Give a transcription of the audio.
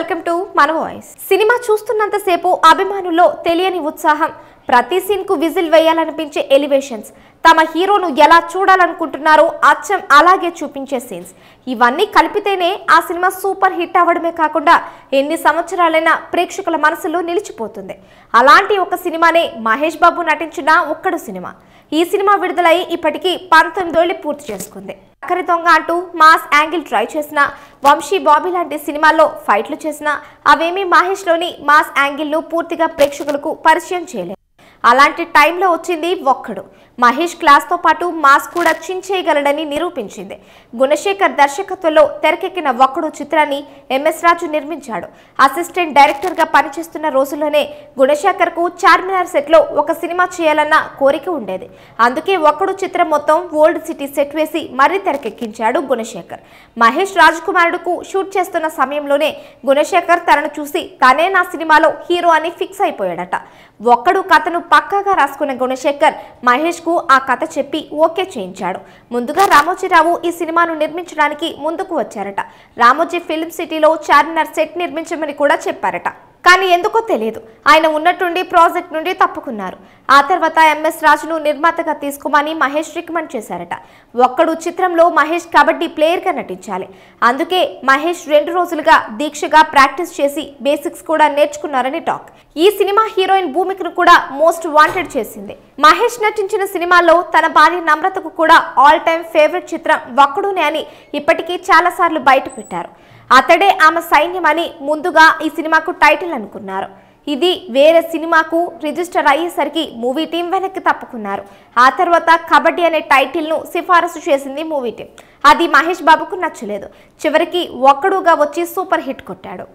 welcome to మన voice cinema చూస్తున్నంతసేపు అభిమానుల్లో తెలియని ఉత్సాహం ప్రతి సీన్ కు విజిల్ వేయాలనిపించే ఎలివేషన్స్ తమ హీరోను ఎలా చూడాలనుకుంటున్నారో అచ్చం అలాగే చూపించే సీన్స్ ఇవన్నీ కలిపితేనే ఆ సినిమా సూపర్ హిట్ అవ్వడమే కాకుండా ఎన్ని సంవత్సరాలైనా ప్రేక్షకుల మనసులో నిలిచిపోతుంది అలాంటి ఒక సినిమానే మహేష్ బాబు నటించిన ఒక్కడు సినిమా ఈ సినిమా విడుదలై ఇప్పటికీ పంతొమ్మిదేళ్లు పూర్తి చేసుకుంది లక్కరి దొంగ అంటూ మాస్ యాంగిల్ ట్రై చేసిన వంశీ బాబీ లాంటి సినిమాల్లో ఫైట్లు చేసిన అవేమీ మహేష్లోని మాస్ ను పూర్తిగా ప్రేక్షకులకు పరిచయం చేయలేదు అలాంటి టైంలో వచ్చింది ఒక్కడు మహేష్ క్లాస్ తో పాటు మాస్ కూడా చించేయగలడని నిరూపించింది గుణశేఖర్ దర్శకత్వంలో తెరకెక్కిన ఒక్కడు చిత్రాన్ని ఎంఎస్ రాజు నిర్మించాడు అసిస్టెంట్ డైరెక్టర్ గా పనిచేస్తున్న రోజుల్లోనే కు చార్మినార్ సెట్లో ఒక సినిమా చేయాలన్న కోరిక ఉండేది అందుకే ఒక్కడు చిత్రం మొత్తం ఓల్డ్ సిటీ సెట్ వేసి మరీ తెరకెక్కించాడు గుణశేఖర్ మహేష్ రాజ్ కుమారుడుకు షూట్ చేస్తున్న సమయంలోనే గుణశేఖర్ తనను చూసి తనే నా సినిమాలో హీరో అని ఫిక్స్ అయిపోయాడట ఒక్కడు కథను పక్కాగా రాసుకున్న గుణశేఖర్ మహేష్ రామోజీకు ఆ కథ చెప్పి ఓకే చేయించాడు ముందుగా రామోజీరావు ఈ సినిమాను నిర్మించడానికి ముందుకు వచ్చారట రామోజీ ఫిల్మ్ సిటీలో చార్మినార్ సెట్ నిర్మించమని కూడా చెప్పారట కానీ ఎందుకో తెలియదు ఆయన ఉన్నట్టుండి ప్రాజెక్ట్ నుండి తప్పుకున్నారు ఆ తర్వాత ఎంఎస్ రాజును నిర్మాతగా తీసుకోమని మహేష్ రికమెండ్ చేశారట ఒక్కడు చిత్రంలో మహేష్ కబడ్డీ ప్లేయర్గా నటించాలి అందుకే మహేష్ రెండు రోజులుగా దీక్షగా ప్రాక్టీస్ చేసి బేసిక్స్ కూడా నేర్చుకున్నారని టాక్ ఈ సినిమా హీరోయిన్ భూమికను కూడా మోస్ట్ వాంటెడ్ చేసింది మహేష్ నటించిన సినిమాలో తన భార్య నమ్రతకు కూడా ఆల్ టైమ్ ఫేవరెట్ చిత్రం ఒక్కడునే అని ఇప్పటికీ చాలాసార్లు బయట పెట్టారు అతడే ఆమె సైన్యం అని ముందుగా ఈ సినిమాకు టైటిల్ చేయాలనుకున్నారు ఇది వేరే సినిమాకు రిజిస్టర్ అయ్యేసరికి మూవీ టీం వెనక్కి తప్పుకున్నారు ఆ తర్వాత కబడ్డీ అనే టైటిల్ను సిఫారసు చేసింది మూవీ టీం అది మహేష్ బాబుకు నచ్చలేదు చివరికి ఒక్కడుగా వచ్చి సూపర్ హిట్ కొట్టాడు